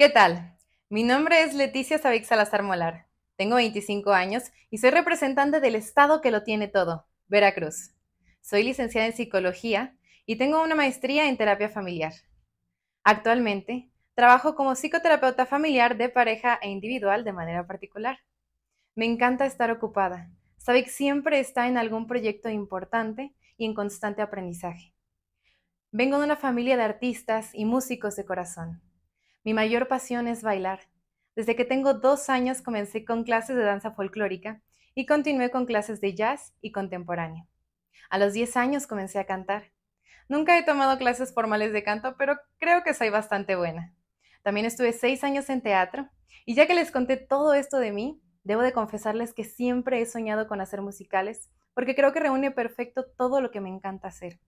¿Qué tal? Mi nombre es Leticia Sabix Salazar Molar. Tengo 25 años y soy representante del estado que lo tiene todo, Veracruz. Soy licenciada en psicología y tengo una maestría en terapia familiar. Actualmente, trabajo como psicoterapeuta familiar de pareja e individual de manera particular. Me encanta estar ocupada. Sabix siempre está en algún proyecto importante y en constante aprendizaje. Vengo de una familia de artistas y músicos de corazón. Mi mayor pasión es bailar. Desde que tengo dos años comencé con clases de danza folclórica y continué con clases de jazz y contemporáneo. A los diez años comencé a cantar. Nunca he tomado clases formales de canto, pero creo que soy bastante buena. También estuve seis años en teatro y ya que les conté todo esto de mí, debo de confesarles que siempre he soñado con hacer musicales porque creo que reúne perfecto todo lo que me encanta hacer.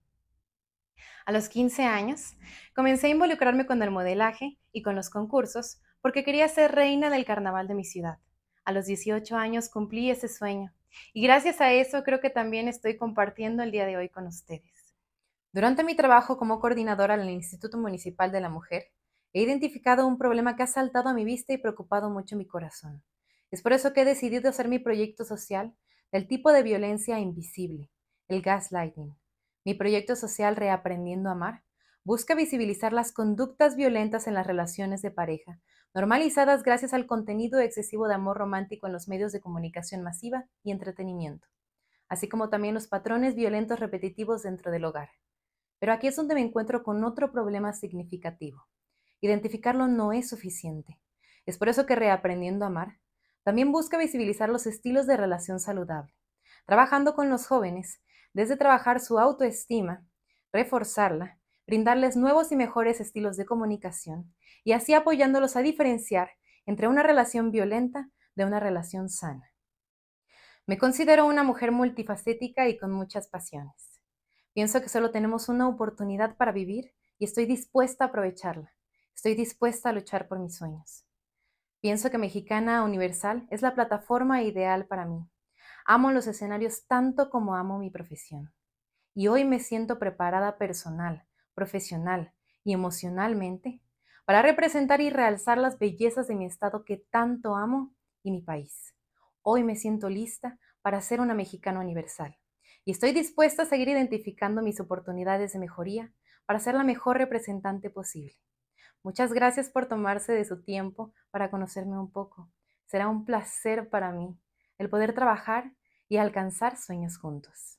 A los 15 años, comencé a involucrarme con el modelaje y con los concursos porque quería ser reina del carnaval de mi ciudad. A los 18 años cumplí ese sueño y gracias a eso creo que también estoy compartiendo el día de hoy con ustedes. Durante mi trabajo como coordinadora en el Instituto Municipal de la Mujer, he identificado un problema que ha saltado a mi vista y preocupado mucho mi corazón. Es por eso que he decidido hacer mi proyecto social del tipo de violencia invisible, el gaslighting mi proyecto social Reaprendiendo a Amar busca visibilizar las conductas violentas en las relaciones de pareja, normalizadas gracias al contenido excesivo de amor romántico en los medios de comunicación masiva y entretenimiento, así como también los patrones violentos repetitivos dentro del hogar. Pero aquí es donde me encuentro con otro problema significativo. Identificarlo no es suficiente. Es por eso que Reaprendiendo a Amar también busca visibilizar los estilos de relación saludable, trabajando con los jóvenes desde trabajar su autoestima, reforzarla, brindarles nuevos y mejores estilos de comunicación y así apoyándolos a diferenciar entre una relación violenta de una relación sana. Me considero una mujer multifacética y con muchas pasiones. Pienso que solo tenemos una oportunidad para vivir y estoy dispuesta a aprovecharla. Estoy dispuesta a luchar por mis sueños. Pienso que Mexicana Universal es la plataforma ideal para mí, Amo los escenarios tanto como amo mi profesión. Y hoy me siento preparada personal, profesional y emocionalmente para representar y realzar las bellezas de mi estado que tanto amo y mi país. Hoy me siento lista para ser una mexicana universal y estoy dispuesta a seguir identificando mis oportunidades de mejoría para ser la mejor representante posible. Muchas gracias por tomarse de su tiempo para conocerme un poco. Será un placer para mí el poder trabajar y alcanzar sueños juntos.